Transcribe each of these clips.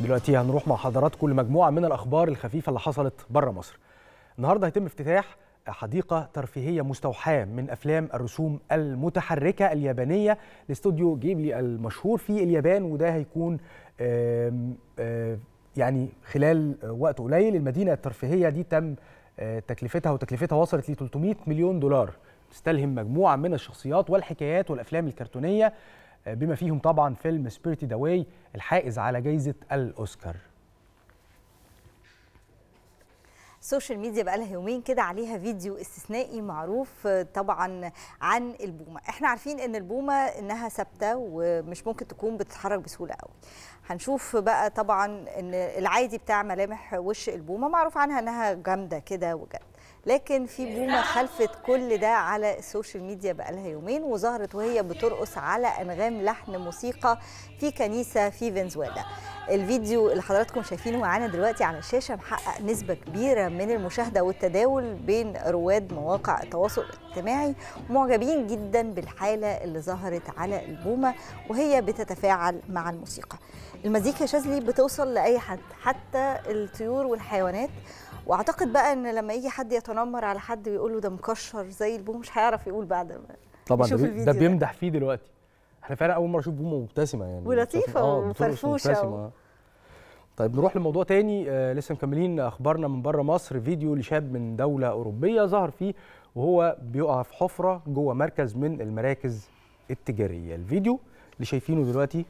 دلوقتي هنروح مع حضراتكم لمجموعه من الاخبار الخفيفه اللي حصلت بره مصر. النهارده هيتم افتتاح حديقة ترفيهية مستوحاة من أفلام الرسوم المتحركة اليابانية لاستوديو جيبلي المشهور في اليابان وده هيكون يعني خلال وقت قليل المدينة الترفيهية دي تم تكلفتها وتكلفتها وصلت ل 300 مليون دولار تستلهم مجموعة من الشخصيات والحكايات والأفلام الكرتونية بما فيهم طبعا فيلم سبيرتي داوي الحائز على جائزة الأوسكار السوشيال ميديا بقى لها يومين كده عليها فيديو استثنائي معروف طبعا عن البومه احنا عارفين ان البومه انها ثابته ومش ممكن تكون بتتحرك بسهوله قوي هنشوف بقى طبعا ان العادي بتاع ملامح وش البومه معروف عنها انها جامده كده وجد لكن في بومه خلفت كل ده على السوشيال ميديا بقالها يومين وظهرت وهي بترقص على انغام لحن موسيقى في كنيسه في فنزويلا الفيديو اللي حضراتكم شايفينه معانا دلوقتي على الشاشه محقق نسبه كبيره من المشاهده والتداول بين رواد مواقع التواصل الاجتماعي معجبين جدا بالحاله اللي ظهرت على البومه وهي بتتفاعل مع الموسيقى المزيكا شاذلي بتوصل لاي حد حتى الطيور والحيوانات واعتقد بقى ان لما يجي حد يتنمر على حد ويقول له ده مكشر زي البوم مش هيعرف يقول بعد ما طبعا ده, ده بيمدح فيه دلوقتي احنا فعلا اول مره اشوف بوم مبتسمه يعني ولطيفه آه، وفرفوشه و... طيب نروح لموضوع تاني آه لسه مكملين اخبارنا من بره مصر فيديو لشاب من دوله اوروبيه ظهر فيه وهو بيقع في حفره جوه مركز من المراكز التجاريه الفيديو اللي شايفينه دلوقتي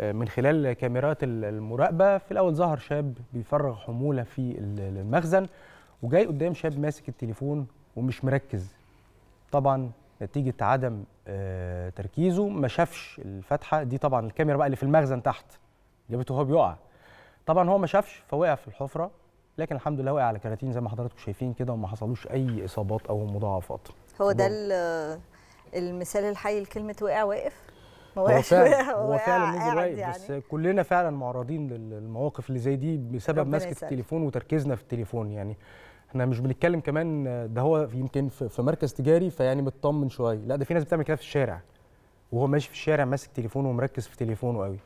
من خلال كاميرات المراقبه في الاول ظهر شاب بيفرغ حموله في المخزن وجاي قدام شاب ماسك التليفون ومش مركز طبعا نتيجه عدم آه، تركيزه ما شافش الفتحه دي طبعا الكاميرا بقى اللي في المخزن تحت جابته وهو بيقع طبعا هو ما شافش فوقع في الحفره لكن الحمد لله وقع على كراتين زي ما حضراتكم شايفين كده وما حصلوش اي اصابات او مضاعفات هو ده المثال الحي لكلمه وقع واقف هو فعلا هو فعلا نزل رايق يعني. بس كلنا فعلا معرضين للمواقف اللي زي دي بسبب مسكه يسأل. التليفون وتركيزنا في التليفون يعني احنا مش بنتكلم كمان ده هو يمكن في مركز تجاري فيعني مطمن شويه لا ده في ناس بتعمل كده في الشارع وهو ماشي في الشارع ماسك تليفونه ومركز في تليفونه قوي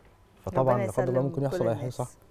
فطبعا لا قدر الله ممكن يحصل اي حاجه صح